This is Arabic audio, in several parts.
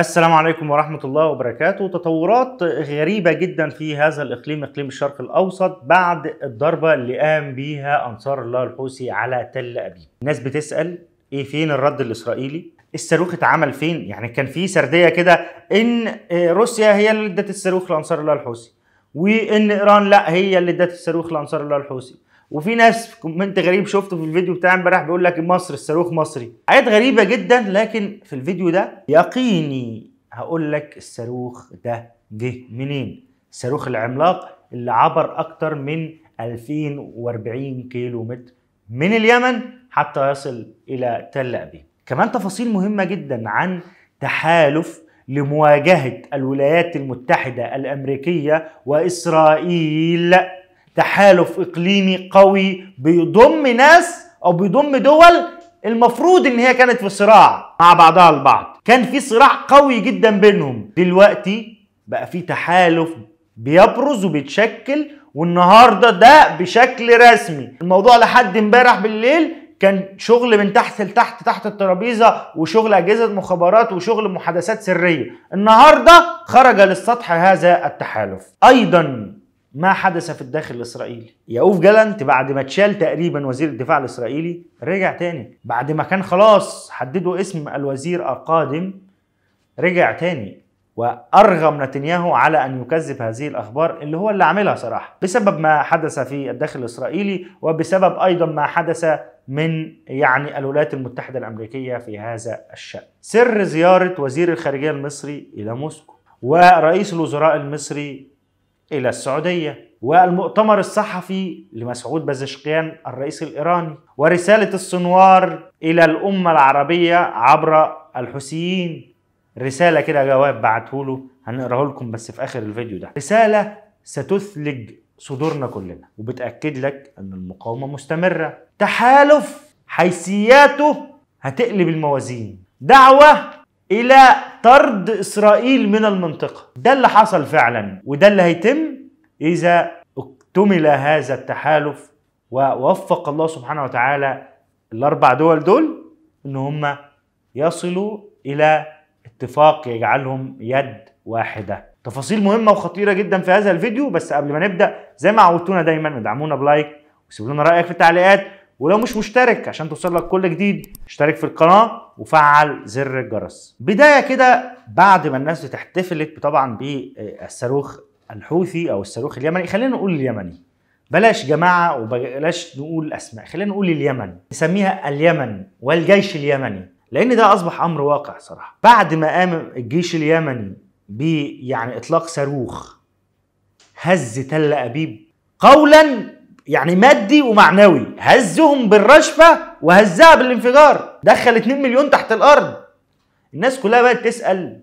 السلام عليكم ورحمة الله وبركاته تطورات غريبة جدا في هذا الإقليم إقليم الشرق الأوسط بعد الضربة اللي قام بيها أنصار الله الحوثي على تل أبيب الناس بتسأل إيه فين الرد الإسرائيلي الصاروخ اتعمل فين يعني كان في سردية كده إن روسيا هي اللي ادت الصاروخ لأنصار الله الحوثي وإن إيران لا هي اللي ادت الصاروخ لأنصار الله الحوثي وفي ناس في كومنت غريب شفته في الفيديو بتاع امبارح بيقول لك مصر الصاروخ مصري حاجات غريبه جدا لكن في الفيديو ده يقيني هقول لك الصاروخ ده جه منين الصاروخ العملاق اللي عبر اكتر من 2040 كيلو متر من اليمن حتى يصل الى تل ابيب كمان تفاصيل مهمه جدا عن تحالف لمواجهه الولايات المتحده الامريكيه واسرائيل تحالف اقليمي قوي بيضم ناس او بيضم دول المفروض ان هي كانت في صراع مع بعضها البعض كان في صراع قوي جدا بينهم دلوقتي بقى في تحالف بيبرز وبيتشكل والنهارده ده بشكل رسمي الموضوع لحد امبارح بالليل كان شغل من تحت لتحت تحت الترابيزه وشغل اجهزه مخابرات وشغل محادثات سريه النهارده خرج للسطح هذا التحالف ايضا ما حدث في الداخل الاسرائيلي يعوف جالنت بعد ما اتشال تقريبا وزير الدفاع الاسرائيلي رجع تاني بعد ما كان خلاص حددوا اسم الوزير القادم رجع تاني وارغم نتنياهو على ان يكذب هذه الاخبار اللي هو اللي عاملها صراحه بسبب ما حدث في الداخل الاسرائيلي وبسبب ايضا ما حدث من يعني الولايات المتحده الامريكيه في هذا الشان. سر زياره وزير الخارجيه المصري الى موسكو ورئيس الوزراء المصري إلى السعودية والمؤتمر الصحفي لمسعود بازشقيان الرئيس الإيراني ورسالة السنوار إلى الأمة العربية عبر الحوثيين رسالة كده جواب بعته له هنقراه لكم بس في آخر الفيديو ده رسالة ستثلج صدورنا كلنا وبتأكد لك أن المقاومة مستمرة تحالف حيثياته هتقلب الموازين دعوة الى طرد اسرائيل من المنطقه ده اللي حصل فعلا وده اللي هيتم اذا اكتمل هذا التحالف ووفق الله سبحانه وتعالى الاربع دول دول ان هم يصلوا الى اتفاق يجعلهم يد واحده تفاصيل مهمه وخطيره جدا في هذا الفيديو بس قبل ما نبدا زي ما عودتونا دايما ادعمونا بلايك وسيبوا لنا رايك في التعليقات ولو مش مشترك عشان توصل لك كل جديد اشترك في القناة وفعل زر الجرس بداية كده بعد ما الناس احتفلت طبعا بالصاروخ الحوثي او الصاروخ اليمني خلينا نقول اليمني بلاش جماعة وبلاش نقول أسماء خلينا نقول اليمن نسميها اليمن والجيش اليمني لأن ده أصبح أمر واقع صراحة بعد ما قام الجيش اليمني بيعني إطلاق صاروخ هز تل أبيب قولا يعني مادي ومعنوي هزهم بالرشفه وهزها بالانفجار دخل 2 مليون تحت الارض الناس كلها بقت تسال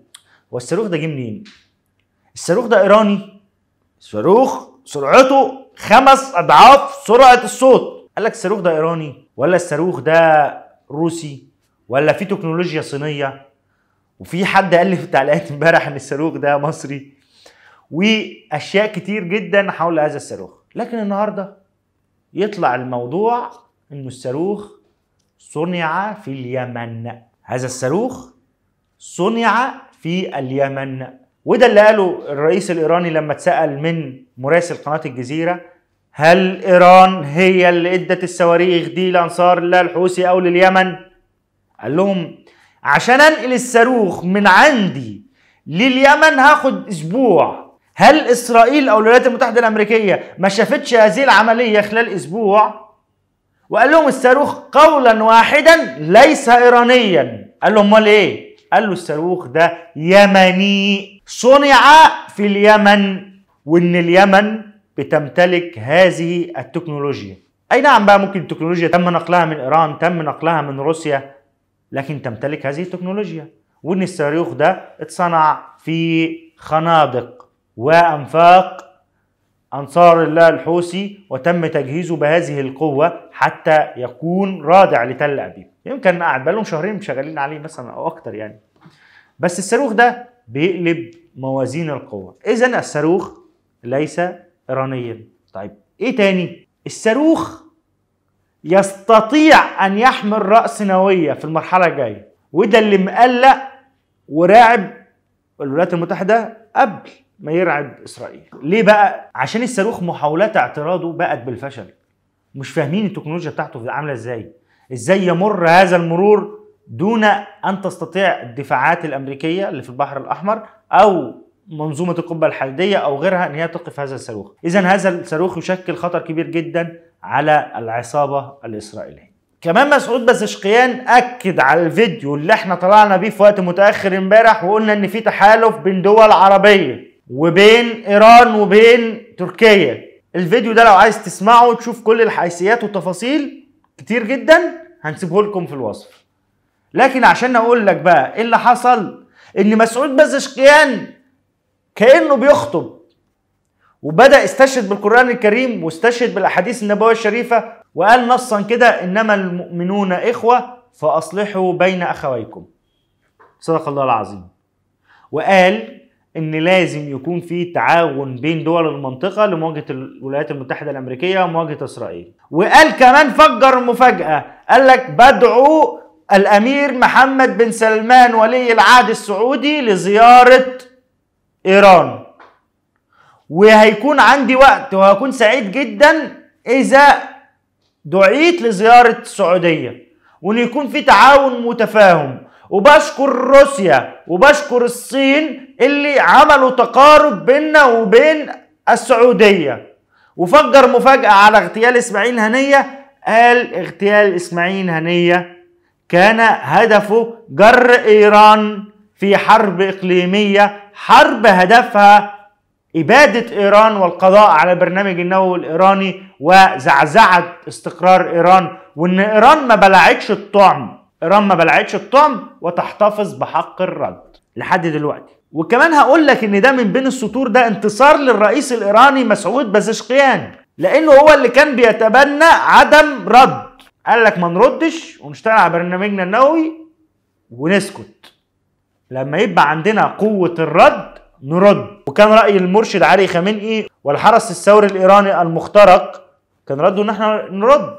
هو الصاروخ ده جه منين الصاروخ ده ايراني صاروخ سرعته خمس اضعاف سرعه الصوت قال لك الصاروخ ده ايراني ولا الصاروخ ده روسي ولا في تكنولوجيا صينيه وفي حد قال لي في التعليقات امبارح ان الصاروخ ده مصري واشياء كتير جدا حول هذا الصاروخ لكن النهارده يطلع الموضوع انه الصاروخ صنع في اليمن هذا الصاروخ صنع في اليمن وده اللي قاله الرئيس الايراني لما اتسال من مراسل قناه الجزيره هل ايران هي اللي ادت الصواريخ دي لانصار الله الحوثي او لليمن قال لهم عشان انقل الصاروخ من عندي لليمن هاخد اسبوع هل اسرائيل او الولايات المتحده الامريكيه ما شافتش هذه العمليه خلال اسبوع وقال لهم الصاروخ قولا واحدا ليس ايرانيا قال لهم امال ايه قال له الصاروخ ده يمني صنع في اليمن وان اليمن بتمتلك هذه التكنولوجيا اي نعم بقى ممكن التكنولوجيا تم نقلها من ايران تم نقلها من روسيا لكن تمتلك هذه التكنولوجيا وان الصاروخ ده اتصنع في خنادق وأنفاق أنصار الله الحوثي وتم تجهيزه بهذه القوة حتى يكون رادع لتل أبيب يمكن قاعد بقالهم شهرين شغالين عليه مثلا أو أكتر يعني بس الصاروخ ده بيقلب موازين القوة إذا الصاروخ ليس إيرانيا طيب إيه تاني؟ الصاروخ يستطيع أن يحمل رأس نووية في المرحلة الجاية وده اللي مقلق وراعب الولايات المتحدة قبل ما يرعب اسرائيل ليه بقى عشان الصاروخ محاولات اعتراضه بقت بالفشل مش فاهمين التكنولوجيا بتاعته عامله ازاي ازاي يمر هذا المرور دون ان تستطيع الدفاعات الامريكيه اللي في البحر الاحمر او منظومه القبه الحديديه او غيرها ان هي توقف هذا الصاروخ اذا هذا الصاروخ يشكل خطر كبير جدا على العصابه الاسرائيليه كمان مسعود بزشقيان اكد على الفيديو اللي احنا طلعنا بيه في وقت متاخر امبارح وقلنا ان في تحالف بين دول عربيه وبين ايران وبين تركيا الفيديو ده لو عايز تسمعه وتشوف كل الحيثيات والتفاصيل كتير جدا هنسيبه لكم في الوصف لكن عشان اقول لك بقى ايه اللي حصل ان مسعود بازشكيان كانه بيخطب وبدا استشهد بالقران الكريم واستشهد بالاحاديث النبويه الشريفه وقال نصا كده انما المؤمنون اخوه فاصلحوا بين اخويكم صدق الله العظيم وقال ان لازم يكون في تعاون بين دول المنطقه لمواجهه الولايات المتحده الامريكيه ومواجهه اسرائيل وقال كمان فجر مفاجاه قال لك بدعو الامير محمد بن سلمان ولي العهد السعودي لزياره ايران وهيكون عندي وقت وهكون سعيد جدا اذا دعيت لزياره السعوديه وان يكون في تعاون متفاهم وبشكر روسيا وبشكر الصين اللي عملوا تقارب بيننا وبين السعودية وفجر مفاجأة على اغتيال اسماعيل هنية قال اغتيال اسماعيل هنية كان هدفه جر ايران في حرب اقليمية حرب هدفها إبادة إيران والقضاء على البرنامج النووي الإيراني وزعزعة استقرار إيران وإن إيران ما بلعتش الطعم ايران ما بلعتش الطعم وتحتفظ بحق الرد لحد دلوقتي وكمان هقول لك ان ده من بين السطور ده انتصار للرئيس الايراني مسعود بازشقيان لانه هو اللي كان بيتبنى عدم رد قال لك ما نردش ونشتغل على برنامجنا النووي ونسكت لما يبقى عندنا قوة الرد نرد وكان رأي المرشد علي خامنئي والحرس الثوري الإيراني المخترق كان رده إن احنا نرد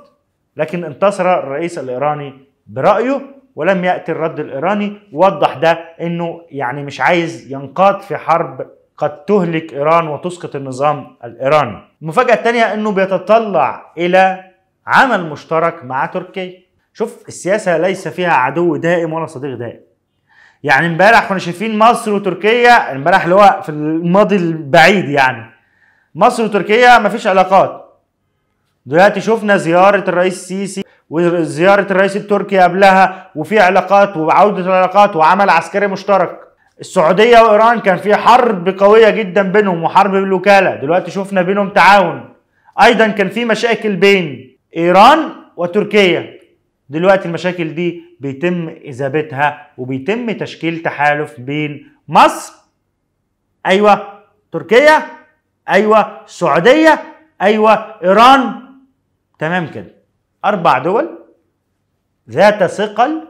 لكن انتصر الرئيس الإيراني برأيه ولم يأتي الرد الإيراني وضح ده أنه يعني مش عايز ينقاد في حرب قد تهلك إيران وتسقط النظام الإيراني المفاجأة الثانية أنه بيتطلع إلى عمل مشترك مع تركيا شوف السياسة ليس فيها عدو دائم ولا صديق دائم يعني امبارح كنا شايفين مصر وتركيا امبارح اللي هو في الماضي البعيد يعني مصر وتركيا مفيش علاقات دلوقتي شفنا زيارة الرئيس السيسي وزياره الرئيس التركي قبلها وفي علاقات وعوده العلاقات وعمل عسكري مشترك السعوديه وايران كان في حرب قويه جدا بينهم وحرب بالوكاله دلوقتي شفنا بينهم تعاون ايضا كان في مشاكل بين ايران وتركيا دلوقتي المشاكل دي بيتم اذابتها وبيتم تشكيل تحالف بين مصر ايوه تركيا ايوه السعوديه ايوه ايران تمام كده أربع دول ذات ثقل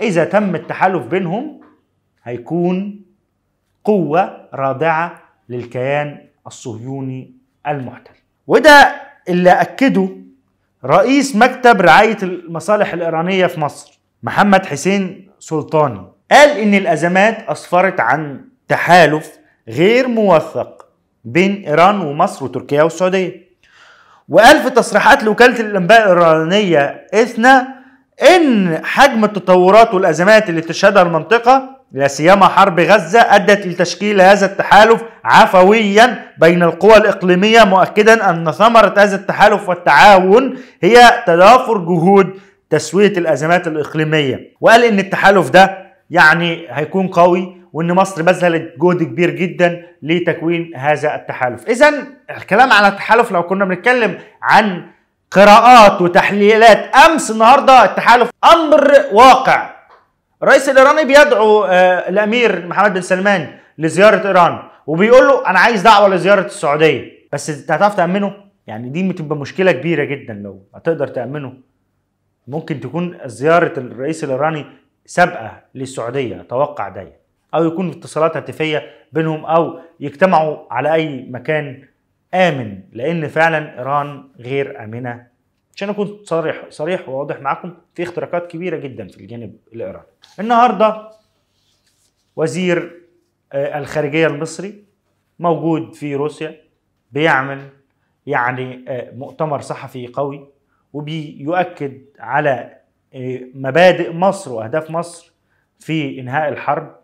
إذا تم التحالف بينهم هيكون قوة رادعة للكيان الصهيوني المحتل وده اللي أكده رئيس مكتب رعاية المصالح الإيرانية في مصر محمد حسين سلطاني قال إن الأزمات أسفرت عن تحالف غير موثق بين إيران ومصر وتركيا والسعودية وقال في تصريحات لوكاله الانباء الايرانيه اثنا ان حجم التطورات والازمات اللي تشهدها المنطقه لا سيما حرب غزه ادت لتشكيل هذا التحالف عفويا بين القوى الاقليميه مؤكدا ان ثمره هذا التحالف والتعاون هي تضافر جهود تسويه الازمات الاقليميه وقال ان التحالف ده يعني هيكون قوي وان مصر بذلت جهد كبير جدا لتكوين هذا التحالف اذا الكلام على التحالف لو كنا بنتكلم عن قراءات وتحليلات امس النهارده التحالف امر واقع الرئيس الايراني بيدعو آه، الامير محمد بن سلمان لزياره ايران وبيقول له انا عايز دعوه لزياره السعوديه بس انت هتعرف تامنه يعني دي بتبقى مشكله كبيره جدا لو هتقدر تامنه ممكن تكون زياره الرئيس الايراني سابقه للسعوديه توقع ده يعني. او يكون اتصالات هاتفيه بينهم او يجتمعوا على اي مكان امن لان فعلا ايران غير امنه عشان اكون صريح صريح وواضح معاكم في اختراقات كبيره جدا في الجانب الايراني النهارده وزير آه، الخارجيه المصري موجود في روسيا بيعمل يعني آه، مؤتمر صحفي قوي وبيؤكد على آه، مبادئ مصر واهداف مصر في انهاء الحرب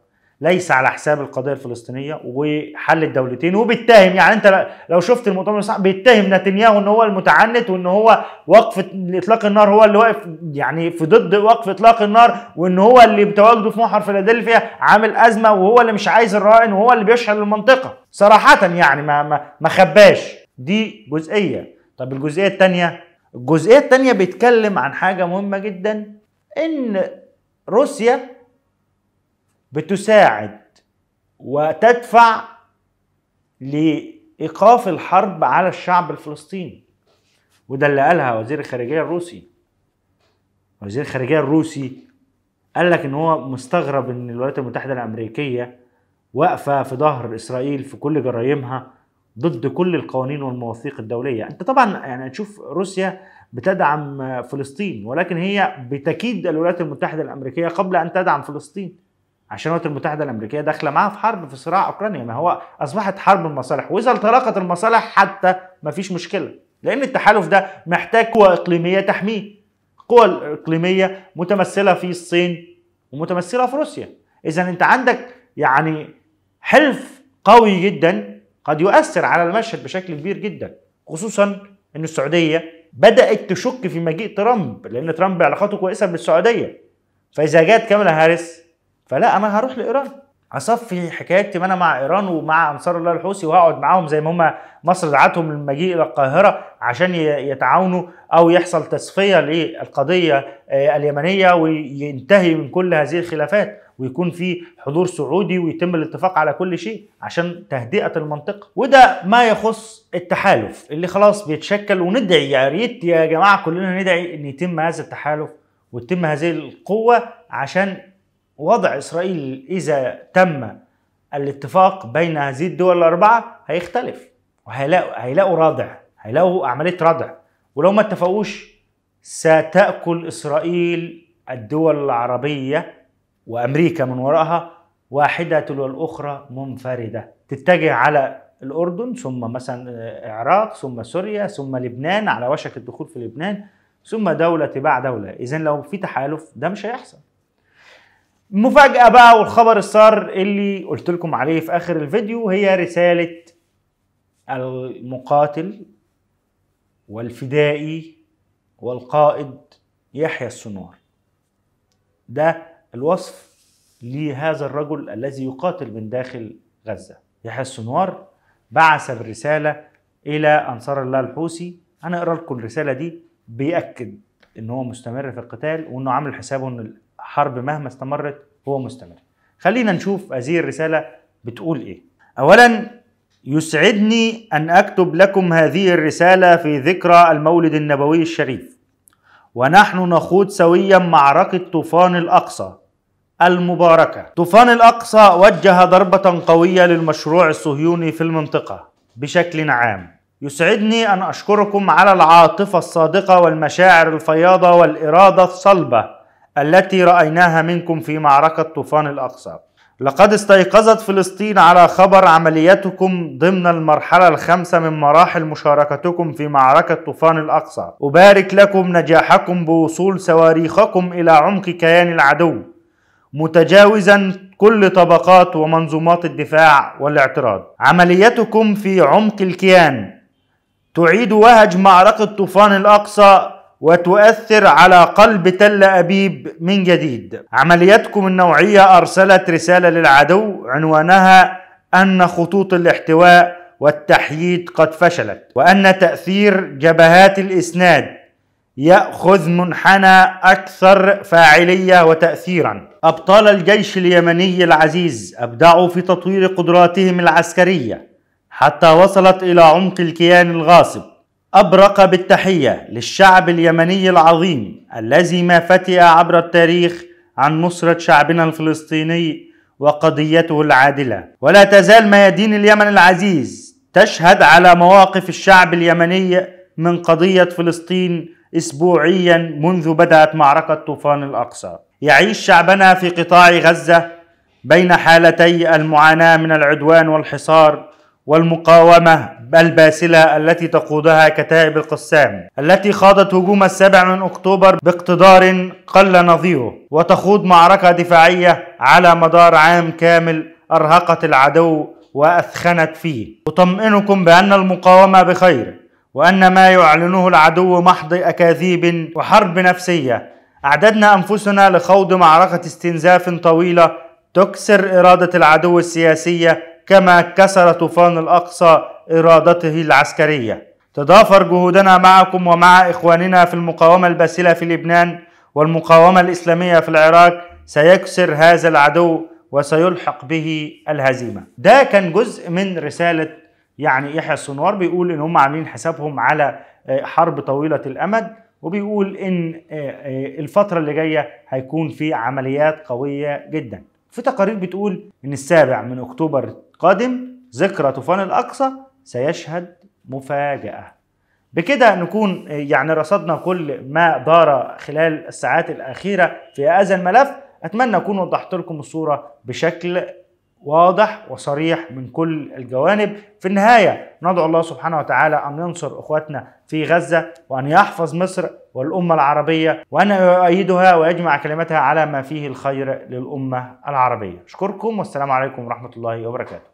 ليس على حساب القضيه الفلسطينيه وحل الدولتين وبيتهم يعني انت لو شفت المؤتمر بيتهم نتنياهو ان هو المتعنت وان هو وقف اطلاق النار هو اللي واقف يعني في ضد وقف اطلاق النار وان هو اللي بتواجده في محور فيلادلفيا عامل ازمه وهو اللي مش عايز الرائن وهو اللي بيشعل المنطقه صراحه يعني ما, ما خباش دي جزئيه طب الجزئيه الثانيه الجزئيه الثانيه بيتكلم عن حاجه مهمه جدا ان روسيا بتساعد وتدفع لايقاف الحرب على الشعب الفلسطيني وده اللي قالها وزير الخارجيه الروسي وزير الخارجيه الروسي قال لك ان هو مستغرب ان الولايات المتحده الامريكيه واقفه في ظهر اسرائيل في كل جرايمها ضد كل القوانين والمواثيق الدوليه انت طبعا يعني تشوف روسيا بتدعم فلسطين ولكن هي بتكيد الولايات المتحده الامريكيه قبل ان تدعم فلسطين عشان الولايات المتحده الامريكيه داخله معاها في حرب في صراع اوكرانيا ما هو اصبحت حرب المصالح واذا التراقت المصالح حتى ما فيش مشكله لان التحالف ده محتاج قوى اقليميه تحميه القوى الاقليميه متمثله في الصين ومتمثله في روسيا اذا انت عندك يعني حلف قوي جدا قد يؤثر على المشهد بشكل كبير جدا خصوصا ان السعوديه بدات تشك في مجيء ترامب لان ترامب علاقاته كويسه بالسعوديه فاذا جاءت كاميلا هاريس فلا انا هروح لايران اصفي حكايتي انا مع ايران ومع انصار الله الحوثي وهقعد معاهم زي ما هم مصر دعتهم للمجيء الى القاهره عشان يتعاونوا او يحصل تصفيه للقضيه آه، اليمنيه وينتهي من كل هذه الخلافات ويكون في حضور سعودي ويتم الاتفاق على كل شيء عشان تهدئه المنطقه وده ما يخص التحالف اللي خلاص بيتشكل وندعي يا ريت يا جماعه كلنا ندعي ان يتم هذا التحالف وتتم هذه القوه عشان وضع إسرائيل إذا تم الاتفاق بين هذه الدول الأربعة هيختلف وهيلاقوا هيلاقوا رادع هيلاقوا عملية ردع ولو ما اتفقوش ستأكل إسرائيل الدول العربية وأمريكا من وراءها واحدة تلو الأخرى منفردة تتجه على الأردن ثم مثلا العراق ثم سوريا ثم لبنان على وشك الدخول في لبنان ثم دولة تبع دولة إذا لو في تحالف ده مش هيحصل المفاجأة بقى والخبر السار اللي قلت لكم عليه في آخر الفيديو هي رسالة المقاتل والفدائي والقائد يحيى السنوار ده الوصف لهذا الرجل الذي يقاتل من داخل غزة يحيى السنوار بعث بالرسالة إلى أنصار الله الحوثي أنا أقرأ لكم الرسالة دي بيأكد إن هو مستمر في القتال وإنه عامل حسابه إن حرب مهما استمرت هو مستمر خلينا نشوف هذه الرسالة بتقول إيه أولا يسعدني أن أكتب لكم هذه الرسالة في ذكرى المولد النبوي الشريف ونحن نخوض سويا معركة طوفان الأقصى المباركة طوفان الأقصى وجه ضربة قوية للمشروع الصهيوني في المنطقة بشكل عام يسعدني أن أشكركم على العاطفة الصادقة والمشاعر الفياضة والإرادة الصلبة التي رأيناها منكم في معركة طوفان الأقصى لقد استيقظت فلسطين على خبر عمليتكم ضمن المرحلة الخامسة من مراحل مشاركتكم في معركة طوفان الأقصى أبارك لكم نجاحكم بوصول صواريخكم إلى عمق كيان العدو متجاوزا كل طبقات ومنظومات الدفاع والاعتراض عمليتكم في عمق الكيان تعيد وهج معركة طوفان الأقصى وتؤثر على قلب تل أبيب من جديد عملياتكم النوعية أرسلت رسالة للعدو عنوانها أن خطوط الاحتواء والتحييد قد فشلت وأن تأثير جبهات الإسناد يأخذ منحنى أكثر فاعلية وتأثيرا أبطال الجيش اليمني العزيز أبدعوا في تطوير قدراتهم العسكرية حتى وصلت إلى عمق الكيان الغاصب أبرق بالتحية للشعب اليمني العظيم الذي ما فتئ عبر التاريخ عن نصرة شعبنا الفلسطيني وقضيته العادلة ولا تزال ميادين اليمن العزيز تشهد على مواقف الشعب اليمني من قضية فلسطين أسبوعيا منذ بدأت معركة طوفان الأقصى يعيش شعبنا في قطاع غزة بين حالتي المعاناة من العدوان والحصار والمقاومة الباسلة التي تقودها كتائب القسام التي خاضت هجوم السابع من أكتوبر باقتدار قل نظيره وتخوض معركة دفاعية على مدار عام كامل أرهقت العدو وأثخنت فيه أطمئنكم بأن المقاومة بخير وأن ما يعلنه العدو محض أكاذيب وحرب نفسية أعددنا أنفسنا لخوض معركة استنزاف طويلة تكسر إرادة العدو السياسية كما كسر طوفان الأقصى إرادته العسكرية تضافر جهودنا معكم ومع إخواننا في المقاومة الباسلة في لبنان والمقاومة الإسلامية في العراق سيكسر هذا العدو وسيلحق به الهزيمة ده كان جزء من رسالة يعني يحيى السنوار بيقول ان هم عاملين حسابهم على آه، حرب طويلة الامد وبيقول ان آه، آه، الفترة اللي جاية هيكون في عمليات قوية جدا في تقارير بتقول ان السابع من اكتوبر قادم ذكرى طوفان الأقصى سيشهد مفاجأة بكده نكون يعني رصدنا كل ما دار خلال الساعات الأخيرة في هذا الملف أتمنى أكون وضحت لكم الصورة بشكل واضح وصريح من كل الجوانب في النهاية ندعو الله سبحانه وتعالى أن ينصر إخواتنا في غزة وأن يحفظ مصر والأمة العربية وأن يؤيدها ويجمع كلمتها على ما فيه الخير للأمة العربية أشكركم والسلام عليكم ورحمة الله وبركاته